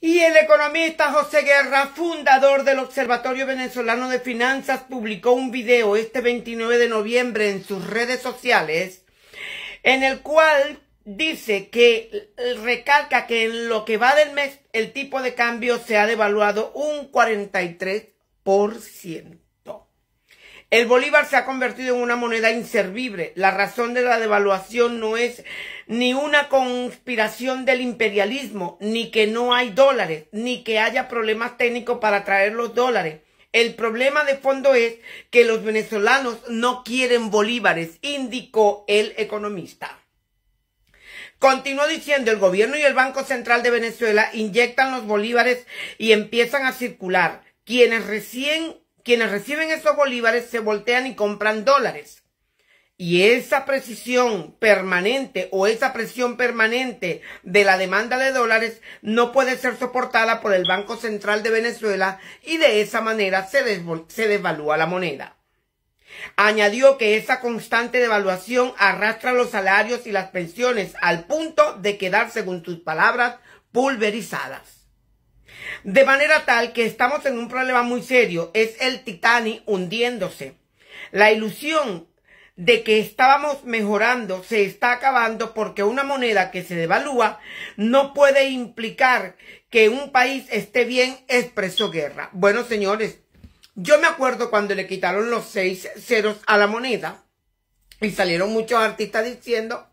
Y el economista José Guerra, fundador del Observatorio Venezolano de Finanzas, publicó un video este 29 de noviembre en sus redes sociales, en el cual dice que recalca que en lo que va del mes el tipo de cambio se ha devaluado un 43%. El bolívar se ha convertido en una moneda inservible. La razón de la devaluación no es ni una conspiración del imperialismo, ni que no hay dólares, ni que haya problemas técnicos para traer los dólares. El problema de fondo es que los venezolanos no quieren bolívares, indicó el economista. Continuó diciendo, el gobierno y el Banco Central de Venezuela inyectan los bolívares y empiezan a circular. Quienes recién quienes reciben esos bolívares se voltean y compran dólares. Y esa precisión permanente o esa presión permanente de la demanda de dólares no puede ser soportada por el Banco Central de Venezuela y de esa manera se, se devalúa la moneda. Añadió que esa constante devaluación arrastra los salarios y las pensiones al punto de quedar, según sus palabras, pulverizadas. De manera tal que estamos en un problema muy serio. Es el Titanic hundiéndose. La ilusión de que estábamos mejorando se está acabando porque una moneda que se devalúa no puede implicar que un país esté bien, expresó guerra. Bueno, señores, yo me acuerdo cuando le quitaron los seis ceros a la moneda y salieron muchos artistas diciendo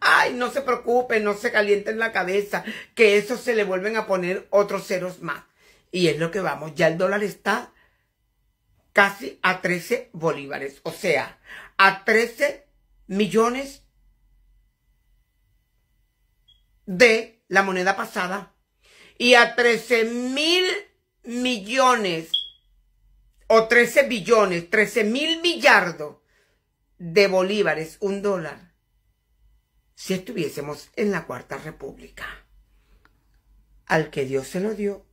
Ay, no se preocupen, no se calienten la cabeza, que eso se le vuelven a poner otros ceros más. Y es lo que vamos, ya el dólar está casi a 13 bolívares, o sea, a 13 millones de la moneda pasada y a 13 mil millones o 13 billones, 13 mil millardos de bolívares, un dólar si estuviésemos en la Cuarta República. Al que Dios se lo dio,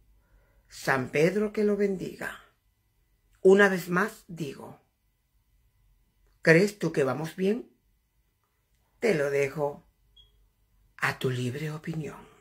San Pedro que lo bendiga. Una vez más digo, ¿crees tú que vamos bien? Te lo dejo a tu libre opinión.